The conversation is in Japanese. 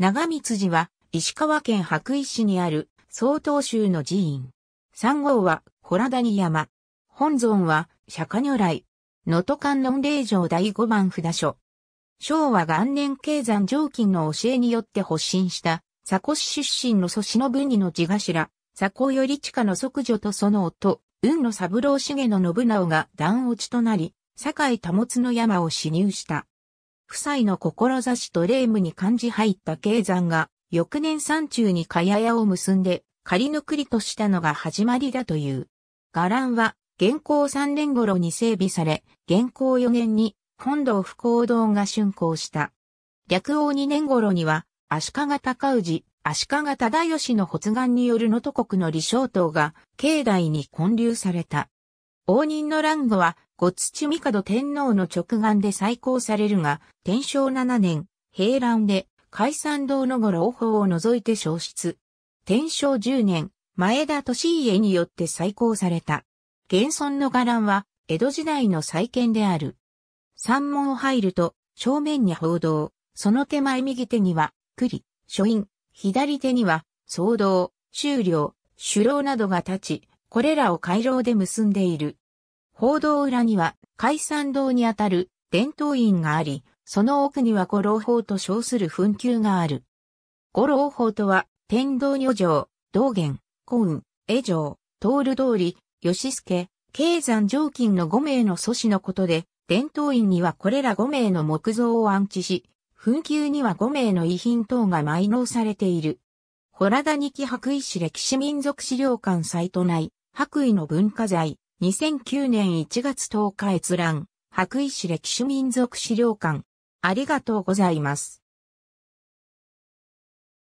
長光寺は石川県白石市にある曹洞宗の寺院。三号は洞谷山。本尊は釈迦如来。能登観音霊場第五番札所。昭和元年経山上金の教えによって発信した佐古市出身の祖師の文二の地頭、佐古より地下の即女とその夫、雲の三郎重の信直が断落ちとなり、堺保の山を侵入した。夫妻の志と霊夢に感じ入った慶山が、翌年山中に茅屋を結んで、仮くりとしたのが始まりだという。伽藍は、元行3年頃に整備され、元行4年に本堂不幸堂が竣工した。略王2年頃には、足利高氏、足利忠義の発願による能登国の李承東が、境内に建立された。応仁の乱後は、ご土帝天皇の直眼で再興されるが、天正7年、平乱で、解散堂の五老法を除いて消失。天正10年、前田利家によって再興された。現存の伽藍は、江戸時代の再建である。三門を入ると、正面に報道、その手前右手には、栗、書院、左手には、騒動、終了、首楼などが立ち、これらを回廊で結んでいる。報道裏には、解散堂にあたる伝統院があり、その奥には五郎法と称する墳丘がある。五郎法とは、天道女城、道元、根、江城、る通り、吉助、経山上近の五名の祖師のことで、伝統院にはこれら五名の木造を安置し、墳丘には五名の遺品等が埋納されている。ホラダニキ白衣史歴史民族資料館サイト内、白衣の文化財、2009年1月10日閲覧、白衣歴史民族資料館。ありがとうございます。